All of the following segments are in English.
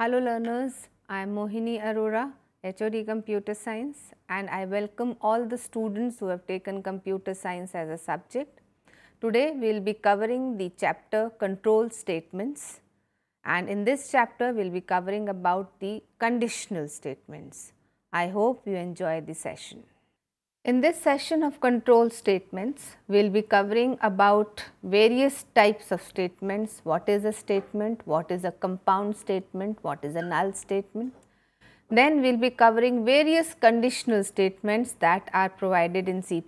Hello learners, I am Mohini Arora, HOD Computer Science and I welcome all the students who have taken Computer Science as a subject. Today we will be covering the chapter Control Statements and in this chapter we will be covering about the conditional statements. I hope you enjoy the session. In this session of control statements, we will be covering about various types of statements, what is a statement, what is a compound statement, what is a null statement. Then we will be covering various conditional statements that are provided in C++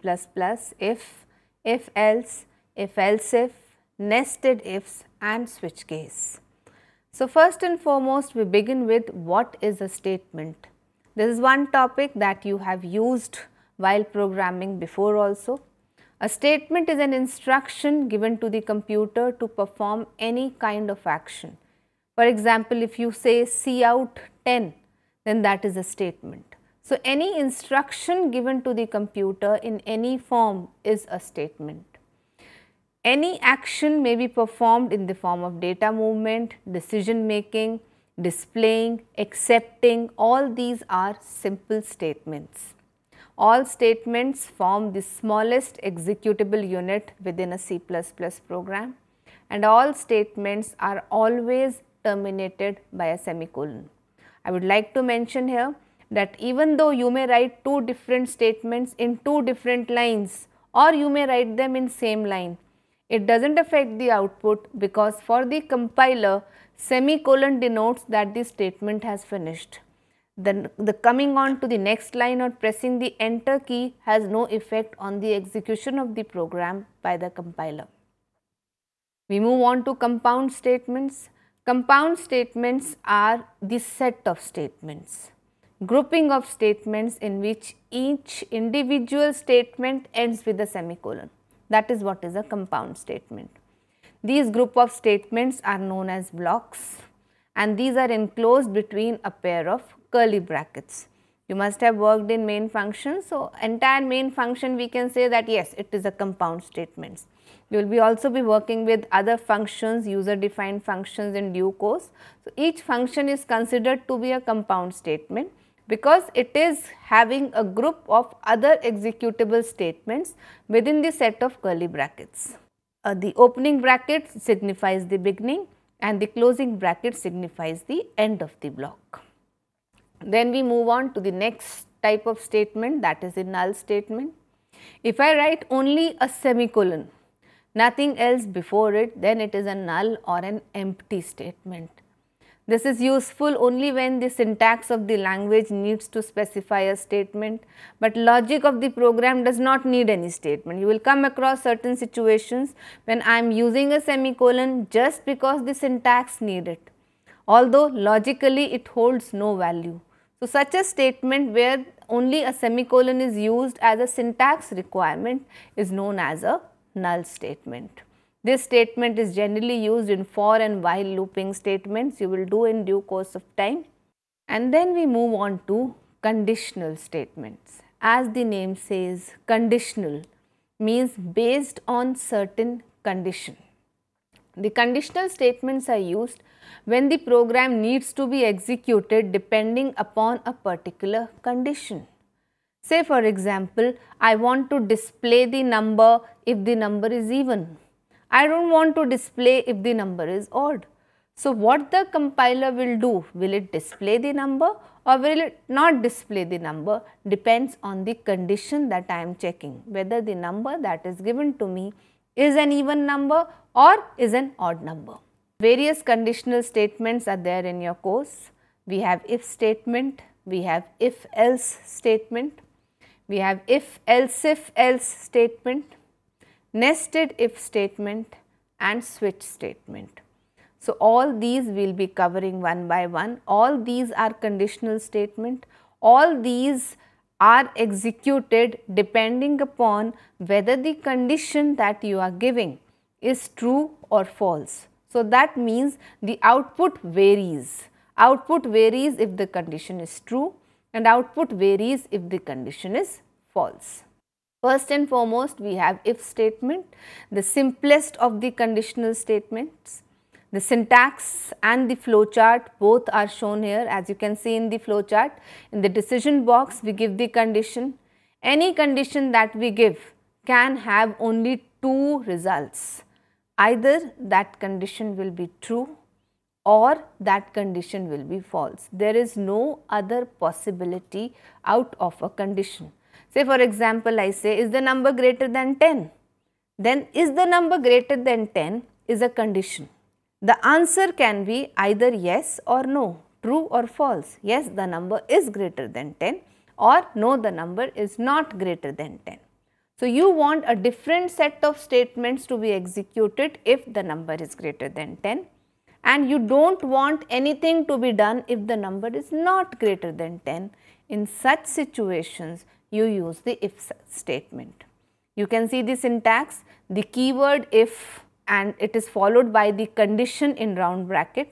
if, if else, if else if, nested ifs and switch case. So, first and foremost we begin with what is a statement. This is one topic that you have used while programming before also. A statement is an instruction given to the computer to perform any kind of action. For example, if you say see out 10, then that is a statement. So, any instruction given to the computer in any form is a statement. Any action may be performed in the form of data movement, decision making, displaying, accepting, all these are simple statements all statements form the smallest executable unit within a C++ program and all statements are always terminated by a semicolon. I would like to mention here that even though you may write two different statements in two different lines or you may write them in same line, it does not affect the output because for the compiler semicolon denotes that the statement has finished. Then the coming on to the next line or pressing the enter key has no effect on the execution of the program by the compiler. We move on to compound statements. Compound statements are the set of statements, grouping of statements in which each individual statement ends with a semicolon. That is what is a compound statement. These group of statements are known as blocks and these are enclosed between a pair of curly brackets. You must have worked in main function. So, entire main function we can say that yes, it is a compound statements. You will be also be working with other functions, user defined functions in due course. So, each function is considered to be a compound statement because it is having a group of other executable statements within the set of curly brackets. Uh, the opening bracket signifies the beginning and the closing bracket signifies the end of the block. Then we move on to the next type of statement that is the null statement. If I write only a semicolon, nothing else before it, then it is a null or an empty statement. This is useful only when the syntax of the language needs to specify a statement, but logic of the program does not need any statement. You will come across certain situations when I am using a semicolon just because the syntax needs it, although logically it holds no value. So, such a statement where only a semicolon is used as a syntax requirement is known as a null statement. This statement is generally used in for and while looping statements you will do in due course of time. And then we move on to conditional statements. As the name says, conditional means based on certain condition. The conditional statements are used when the program needs to be executed depending upon a particular condition. Say for example, I want to display the number if the number is even. I don't want to display if the number is odd. So, what the compiler will do? Will it display the number or will it not display the number depends on the condition that I am checking whether the number that is given to me is an even number or is an odd number. Various conditional statements are there in your course. We have if statement, we have if else statement, we have if else if else statement, nested if statement and switch statement. So, all these we will be covering one by one. All these are conditional statement. All these are executed depending upon whether the condition that you are giving is true or false. So, that means the output varies. Output varies if the condition is true and output varies if the condition is false. First and foremost, we have if statement, the simplest of the conditional statements. The syntax and the flowchart both are shown here as you can see in the flowchart. In the decision box we give the condition. Any condition that we give can have only two results. Either that condition will be true or that condition will be false. There is no other possibility out of a condition. Say for example, I say is the number greater than 10? Then is the number greater than 10 is a condition. The answer can be either yes or no, true or false. Yes, the number is greater than 10 or no, the number is not greater than 10. So, you want a different set of statements to be executed if the number is greater than 10 and you do not want anything to be done if the number is not greater than 10. In such situations, you use the if statement. You can see the syntax, the keyword if and it is followed by the condition in round bracket.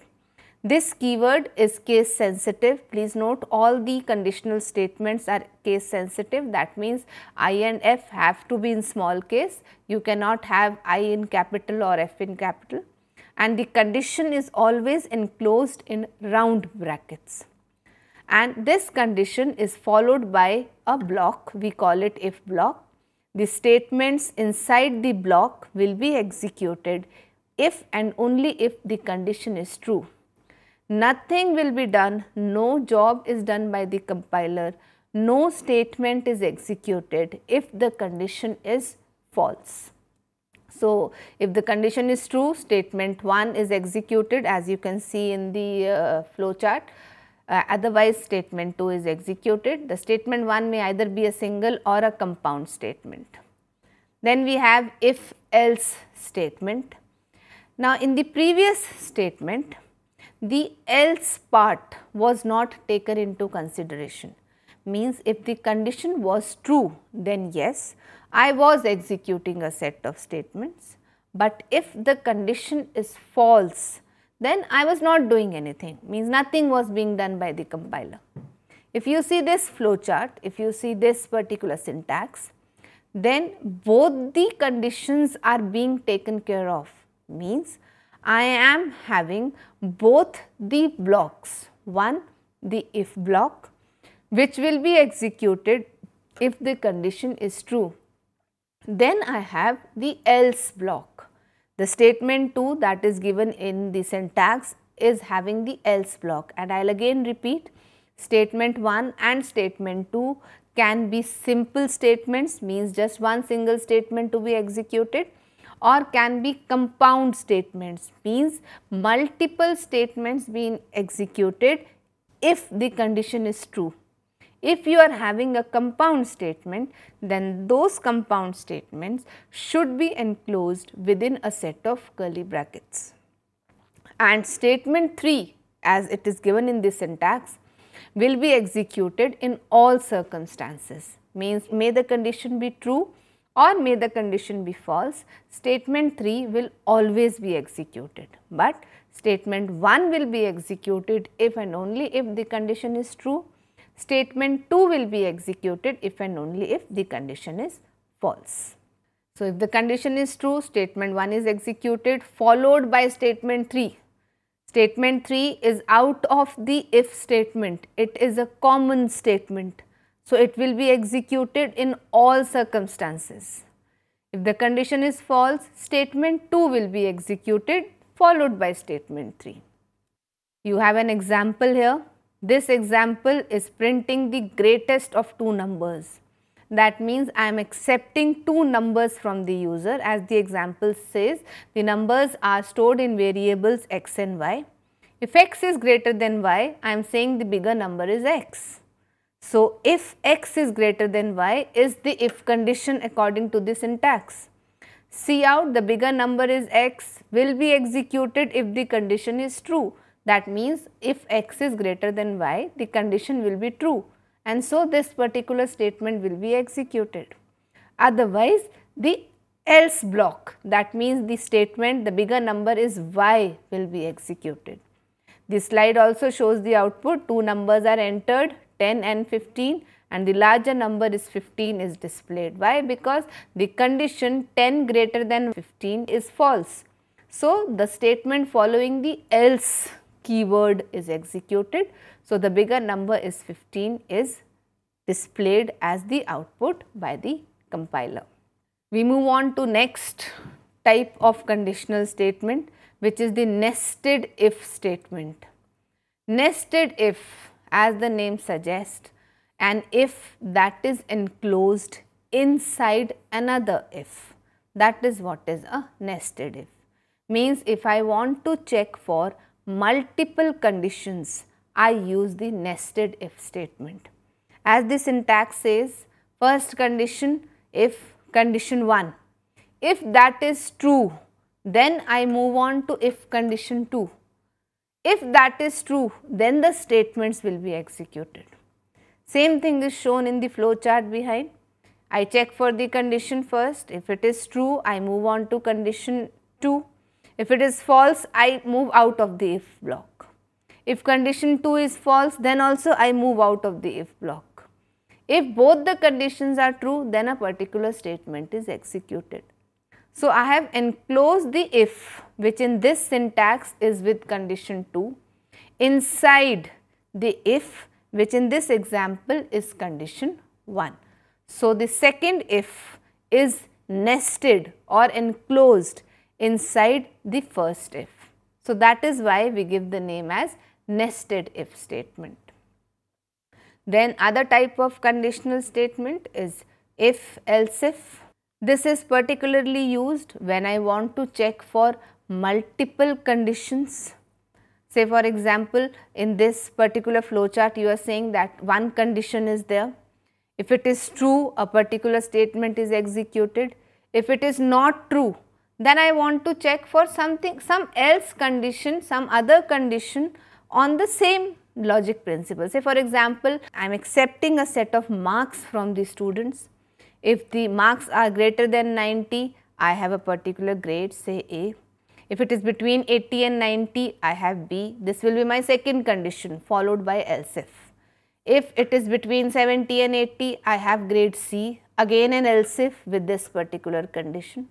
This keyword is case sensitive. Please note all the conditional statements are case sensitive. That means I and F have to be in small case. You cannot have I in capital or F in capital. And the condition is always enclosed in round brackets. And this condition is followed by a block. We call it if block the statements inside the block will be executed if and only if the condition is true. Nothing will be done, no job is done by the compiler, no statement is executed if the condition is false. So, if the condition is true, statement 1 is executed as you can see in the uh, flow chart uh, otherwise statement 2 is executed. The statement 1 may either be a single or a compound statement. Then we have if else statement. Now, in the previous statement, the else part was not taken into consideration means if the condition was true then yes I was executing a set of statements but if the condition is false then I was not doing anything means nothing was being done by the compiler. If you see this flowchart, if you see this particular syntax, then both the conditions are being taken care of means I am having both the blocks one the if block which will be executed if the condition is true then I have the else block the statement 2 that is given in the syntax is having the else block and I will again repeat statement 1 and statement 2 can be simple statements means just one single statement to be executed or can be compound statements means multiple statements being executed if the condition is true. If you are having a compound statement, then those compound statements should be enclosed within a set of curly brackets. And statement 3 as it is given in the syntax will be executed in all circumstances means may the condition be true or may the condition be false statement 3 will always be executed but statement 1 will be executed if and only if the condition is true statement 2 will be executed if and only if the condition is false. So, if the condition is true, statement 1 is executed followed by statement 3. Statement 3 is out of the if statement. It is a common statement. So, it will be executed in all circumstances. If the condition is false, statement 2 will be executed followed by statement 3. You have an example here. This example is printing the greatest of two numbers. That means I am accepting two numbers from the user as the example says the numbers are stored in variables x and y. If x is greater than y, I am saying the bigger number is x. So, if x is greater than y is the if condition according to the syntax. See out the bigger number is x will be executed if the condition is true. That means if x is greater than y, the condition will be true and so this particular statement will be executed. Otherwise, the else block that means the statement the bigger number is y will be executed. This slide also shows the output two numbers are entered 10 and 15 and the larger number is 15 is displayed. Why? Because the condition 10 greater than 15 is false. So, the statement following the else keyword is executed. So, the bigger number is 15 is displayed as the output by the compiler. We move on to next type of conditional statement which is the nested if statement. Nested if as the name suggests an if that is enclosed inside another if that is what is a nested if means if I want to check for multiple conditions, I use the nested if statement. As the syntax says, first condition if condition 1. If that is true, then I move on to if condition 2. If that is true, then the statements will be executed. Same thing is shown in the flow chart behind. I check for the condition first. If it is true, I move on to condition 2. If it is false, I move out of the if block. If condition 2 is false, then also I move out of the if block. If both the conditions are true, then a particular statement is executed. So, I have enclosed the if which in this syntax is with condition 2 inside the if which in this example is condition 1. So, the second if is nested or enclosed inside the first if. So, that is why we give the name as nested if statement. Then other type of conditional statement is if else if. This is particularly used when I want to check for multiple conditions. Say for example, in this particular flowchart you are saying that one condition is there. If it is true, a particular statement is executed. If it is not true, then I want to check for something some else condition some other condition on the same logic principle. Say for example, I am accepting a set of marks from the students. If the marks are greater than 90, I have a particular grade say A. If it is between 80 and 90, I have B. This will be my second condition followed by else if. If it is between 70 and 80, I have grade C again an else if with this particular condition.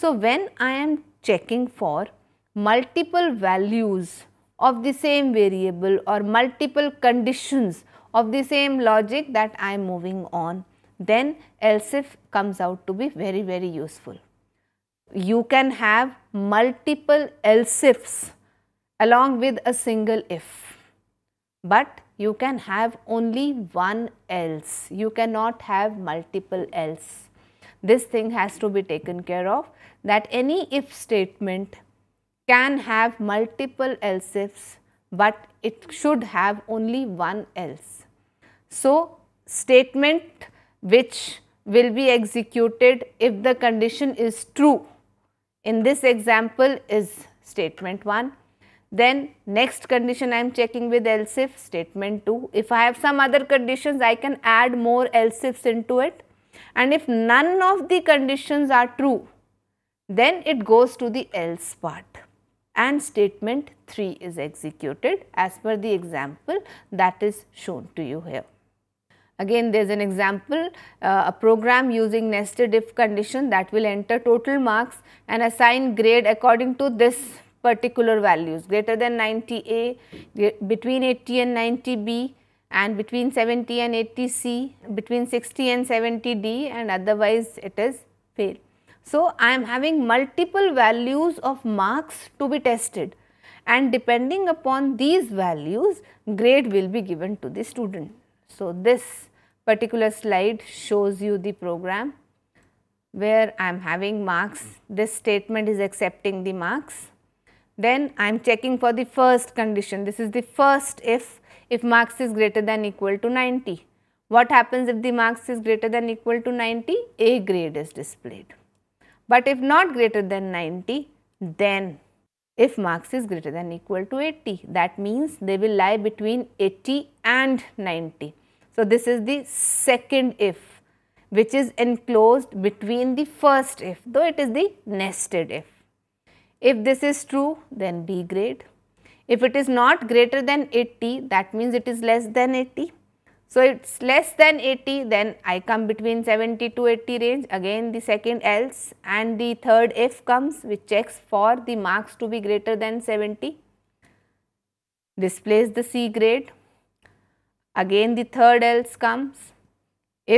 So, when I am checking for multiple values of the same variable or multiple conditions of the same logic that I am moving on, then else if comes out to be very, very useful. You can have multiple else ifs along with a single if, but you can have only one else, you cannot have multiple else. This thing has to be taken care of that any if statement can have multiple else ifs, but it should have only one else. So, statement which will be executed if the condition is true in this example is statement 1. Then next condition I am checking with else if statement 2. If I have some other conditions I can add more else ifs into it and if none of the conditions are true then it goes to the else part and statement 3 is executed as per the example that is shown to you here. Again there is an example, uh, a program using nested if condition that will enter total marks and assign grade according to this particular values greater than 90A, between 80 and 90B and between 70 and 80C, between 60 and 70D and otherwise it is fail. So, I am having multiple values of marks to be tested and depending upon these values grade will be given to the student. So, this particular slide shows you the program where I am having marks, this statement is accepting the marks. Then I am checking for the first condition, this is the first if, if marks is greater than equal to 90. What happens if the marks is greater than equal to 90? A grade is displayed. But if not greater than 90, then if marks is greater than equal to 80, that means they will lie between 80 and 90. So, this is the second if which is enclosed between the first if though it is the nested if. If this is true then B grade. If it is not greater than 80 that means it is less than 80. So, it is less than 80 then I come between 70 to 80 range again the second else and the third if comes which checks for the marks to be greater than 70 displays the C grade again the third else comes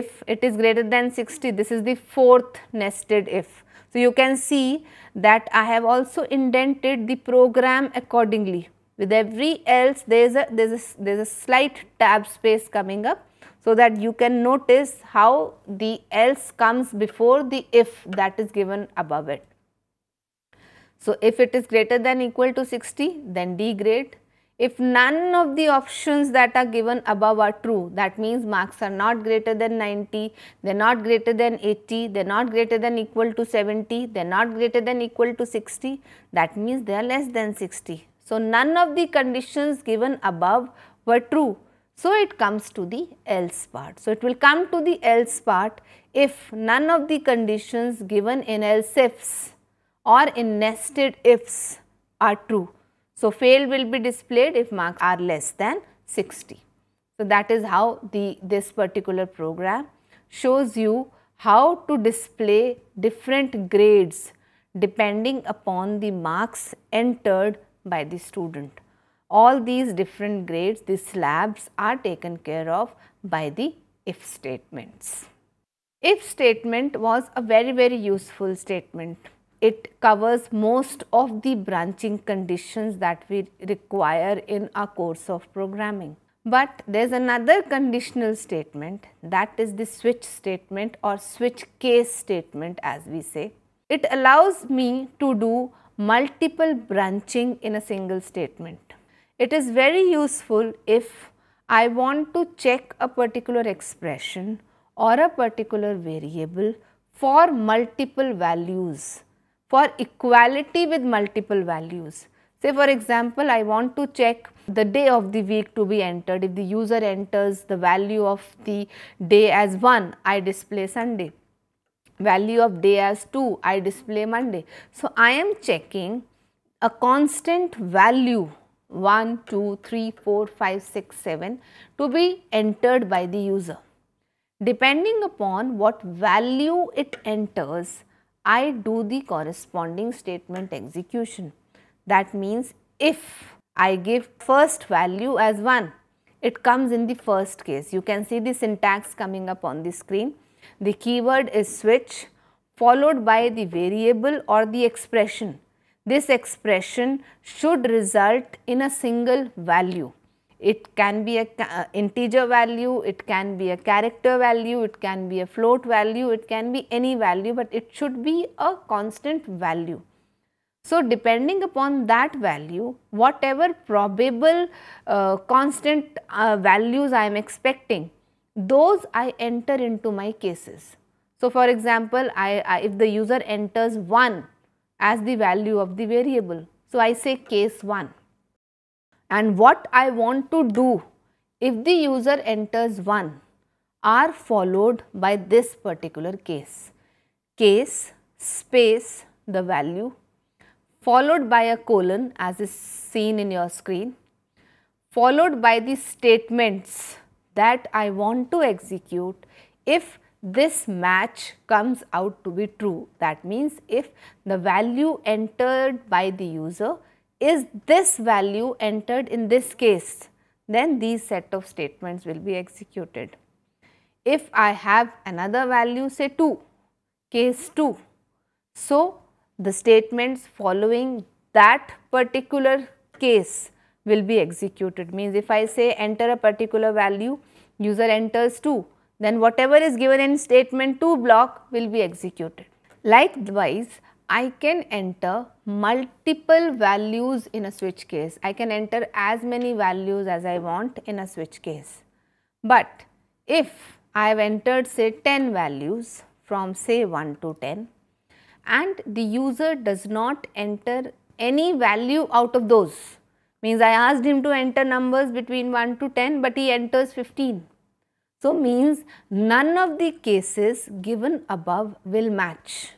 if it is greater than 60 this is the fourth nested if. So, you can see that I have also indented the program accordingly. With every else there is a, there is a, there is a slight tab space coming up so that you can notice how the else comes before the if that is given above it. So, if it is greater than equal to 60 then D grade. If none of the options that are given above are true that means marks are not greater than 90, they are not greater than 80, they are not greater than equal to 70, they are not greater than equal to 60 that means they are less than 60 so, none of the conditions given above were true. So, it comes to the else part. So, it will come to the else part if none of the conditions given in else ifs or in nested ifs are true. So, fail will be displayed if marks are less than 60. So, that is how the this particular program shows you how to display different grades depending upon the marks entered by the student. All these different grades, these slabs are taken care of by the if statements. If statement was a very very useful statement. It covers most of the branching conditions that we require in a course of programming. But there is another conditional statement that is the switch statement or switch case statement as we say. It allows me to do multiple branching in a single statement. It is very useful if I want to check a particular expression or a particular variable for multiple values, for equality with multiple values. Say for example, I want to check the day of the week to be entered. If the user enters the value of the day as 1, I display Sunday value of day as 2, I display Monday. So, I am checking a constant value 1, 2, 3, 4, 5, 6, 7 to be entered by the user. Depending upon what value it enters, I do the corresponding statement execution. That means if I give first value as 1, it comes in the first case. You can see the syntax coming up on the screen. The keyword is switch followed by the variable or the expression. This expression should result in a single value. It can be a uh, integer value, it can be a character value, it can be a float value, it can be any value but it should be a constant value. So, depending upon that value, whatever probable uh, constant uh, values I am expecting, those I enter into my cases. So for example, I, I, if the user enters 1 as the value of the variable, so I say case 1. And what I want to do if the user enters 1 are followed by this particular case. Case space the value followed by a colon as is seen in your screen followed by the statements that I want to execute if this match comes out to be true. That means if the value entered by the user is this value entered in this case, then these set of statements will be executed. If I have another value say 2, case 2, so the statements following that particular case will be executed means if I say enter a particular value user enters 2 then whatever is given in statement 2 block will be executed. Likewise I can enter multiple values in a switch case I can enter as many values as I want in a switch case. But if I have entered say 10 values from say 1 to 10 and the user does not enter any value out of those Means I asked him to enter numbers between 1 to 10 but he enters 15. So means none of the cases given above will match.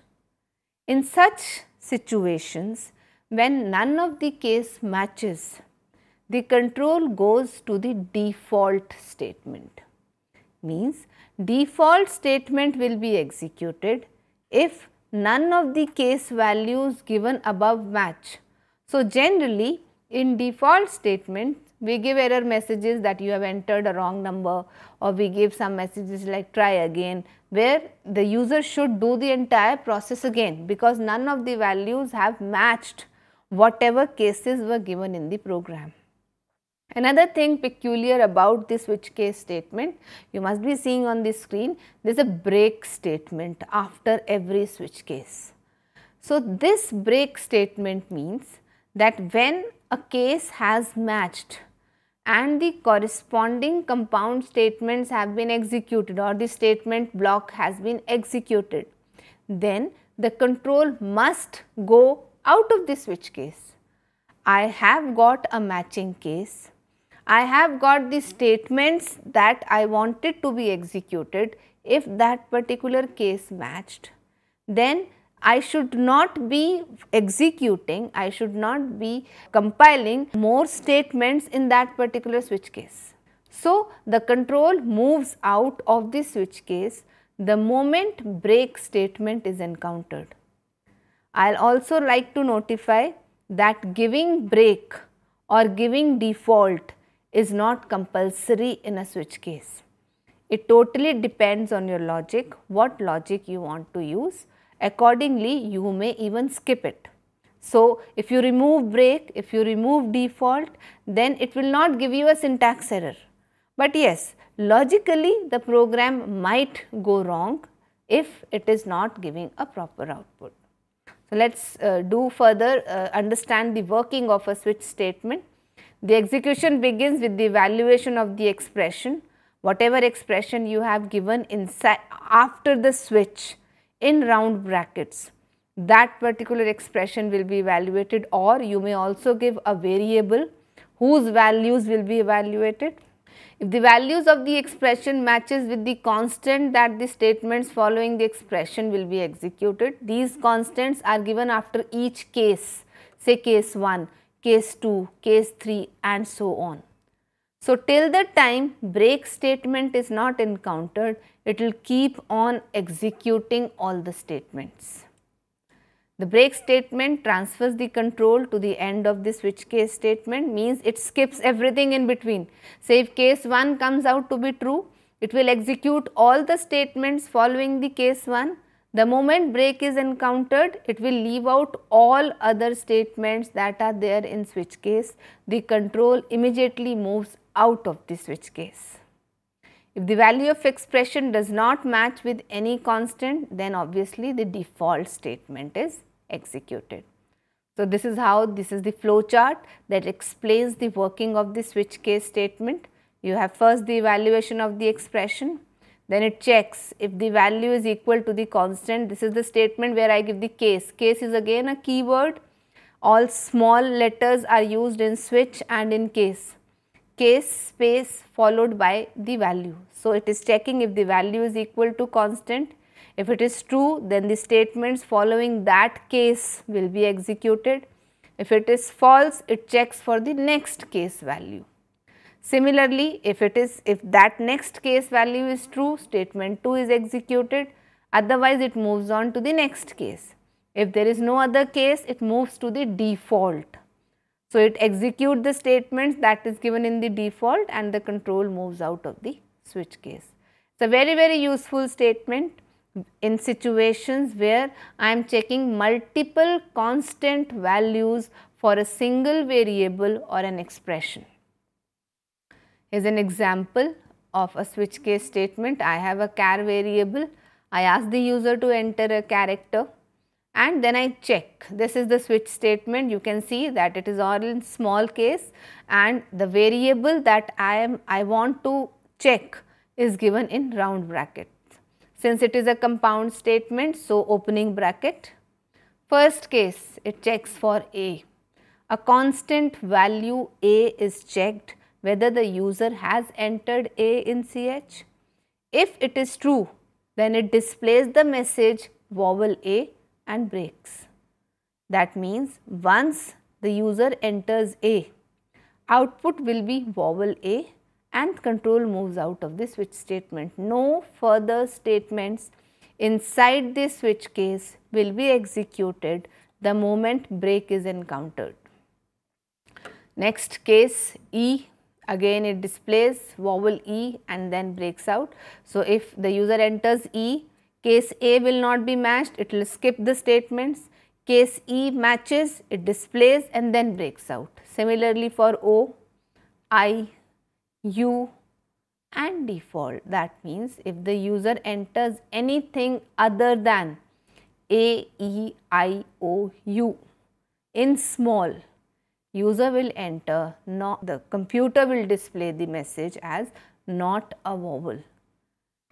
In such situations when none of the case matches, the control goes to the default statement. Means default statement will be executed if none of the case values given above match. So generally in default statement, we give error messages that you have entered a wrong number or we give some messages like try again where the user should do the entire process again because none of the values have matched whatever cases were given in the program. Another thing peculiar about this switch case statement you must be seeing on the screen there is a break statement after every switch case. So, this break statement means that when a case has matched and the corresponding compound statements have been executed or the statement block has been executed, then the control must go out of the switch case. I have got a matching case. I have got the statements that I wanted to be executed if that particular case matched. Then I should not be executing, I should not be compiling more statements in that particular switch case. So, the control moves out of the switch case the moment break statement is encountered. I will also like to notify that giving break or giving default is not compulsory in a switch case. It totally depends on your logic, what logic you want to use Accordingly, you may even skip it. So, if you remove break, if you remove default, then it will not give you a syntax error. But yes, logically the program might go wrong if it is not giving a proper output. So, let us uh, do further uh, understand the working of a switch statement. The execution begins with the evaluation of the expression. Whatever expression you have given after the switch, in round brackets. That particular expression will be evaluated or you may also give a variable whose values will be evaluated. If the values of the expression matches with the constant that the statements following the expression will be executed, these constants are given after each case, say case 1, case 2, case 3 and so on. So, till the time break statement is not encountered, it will keep on executing all the statements. The break statement transfers the control to the end of the switch case statement means it skips everything in between. Say if case 1 comes out to be true, it will execute all the statements following the case 1. The moment break is encountered, it will leave out all other statements that are there in switch case. The control immediately moves out of the switch case. If the value of expression does not match with any constant, then obviously the default statement is executed. So, this is how this is the flow chart that explains the working of the switch case statement. You have first the evaluation of the expression, then it checks if the value is equal to the constant. This is the statement where I give the case. Case is again a keyword. All small letters are used in switch and in case case space followed by the value. So, it is checking if the value is equal to constant. If it is true, then the statements following that case will be executed. If it is false, it checks for the next case value. Similarly, if it is if that next case value is true, statement 2 is executed, otherwise it moves on to the next case. If there is no other case, it moves to the default so, it execute the statements that is given in the default and the control moves out of the switch case. It's a very very useful statement in situations where I am checking multiple constant values for a single variable or an expression. Is an example of a switch case statement. I have a char variable. I ask the user to enter a character and then I check. This is the switch statement. You can see that it is all in small case and the variable that I am I want to check is given in round brackets. Since it is a compound statement, so opening bracket. First case, it checks for A. A constant value A is checked whether the user has entered A in CH. If it is true, then it displays the message vowel A and breaks. That means once the user enters A, output will be vowel A and control moves out of the switch statement. No further statements inside the switch case will be executed the moment break is encountered. Next case E again it displays vowel E and then breaks out. So, if the user enters E Case A will not be matched, it will skip the statements. Case E matches, it displays and then breaks out. Similarly for O, I, U and default. That means if the user enters anything other than A, E, I, O, U in small, user will enter, not, the computer will display the message as not a vowel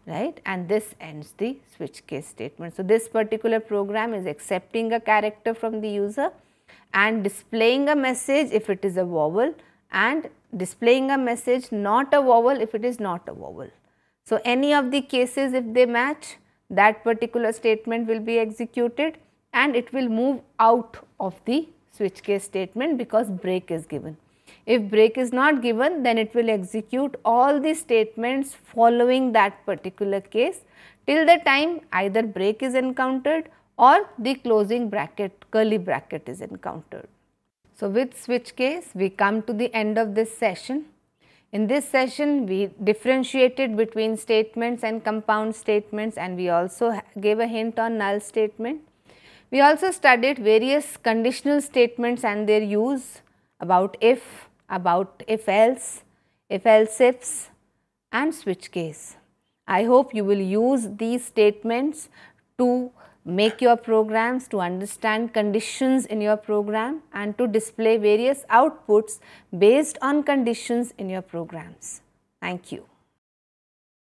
right and this ends the switch case statement. So, this particular program is accepting a character from the user and displaying a message if it is a vowel and displaying a message not a vowel if it is not a vowel. So, any of the cases if they match that particular statement will be executed and it will move out of the switch case statement because break is given. If break is not given, then it will execute all the statements following that particular case till the time either break is encountered or the closing bracket curly bracket is encountered. So, with switch case we come to the end of this session. In this session we differentiated between statements and compound statements and we also gave a hint on null statement. We also studied various conditional statements and their use about if, about if else, if else ifs and switch case. I hope you will use these statements to make your programs, to understand conditions in your program and to display various outputs based on conditions in your programs. Thank you.